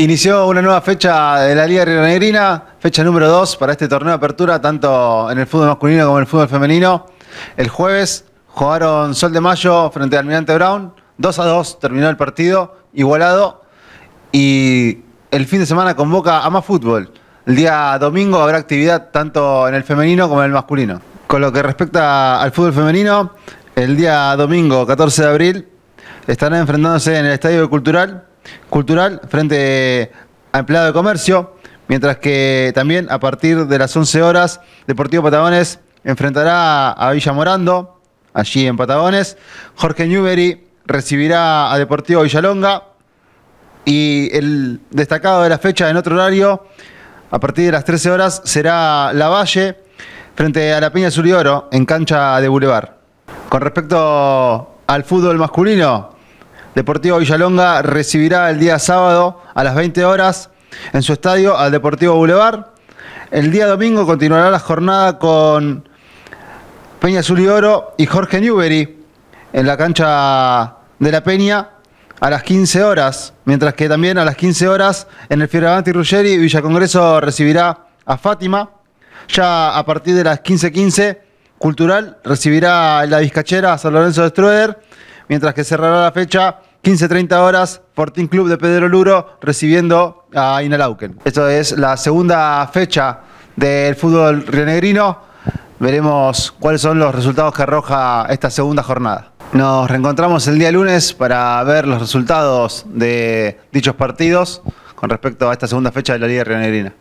Inició una nueva fecha de la Liga Negrina, fecha número 2 para este torneo de apertura, tanto en el fútbol masculino como en el fútbol femenino. El jueves jugaron Sol de Mayo frente al Almirante Brown, 2 a 2 terminó el partido, igualado, y el fin de semana convoca a más fútbol. El día domingo habrá actividad tanto en el femenino como en el masculino. Con lo que respecta al fútbol femenino, el día domingo 14 de abril estarán enfrentándose en el Estadio Cultural cultural frente a empleado de comercio, mientras que también a partir de las 11 horas Deportivo Patagones enfrentará a Villa Morando, allí en Patagones, Jorge Newbery recibirá a Deportivo Villalonga y el destacado de la fecha en otro horario, a partir de las 13 horas, será La Valle frente a la Peña Sur y Oro en cancha de Boulevard. Con respecto al fútbol masculino, Deportivo Villalonga recibirá el día sábado a las 20 horas en su estadio al Deportivo Boulevard. El día domingo continuará la jornada con Peña Azul y Oro y Jorge Newbery en la cancha de la Peña a las 15 horas, mientras que también a las 15 horas en el Fioravanti Ruggeri Villa Congreso recibirá a Fátima. Ya a partir de las 15:15 Cultural recibirá la Vizcachera a San Lorenzo de Stroeder mientras que cerrará la fecha 15.30 horas, Fortín Club de Pedro Luro recibiendo a Inalauken. Esto es la segunda fecha del fútbol rionegrino. Veremos cuáles son los resultados que arroja esta segunda jornada. Nos reencontramos el día lunes para ver los resultados de dichos partidos con respecto a esta segunda fecha de la Liga Rionegrina.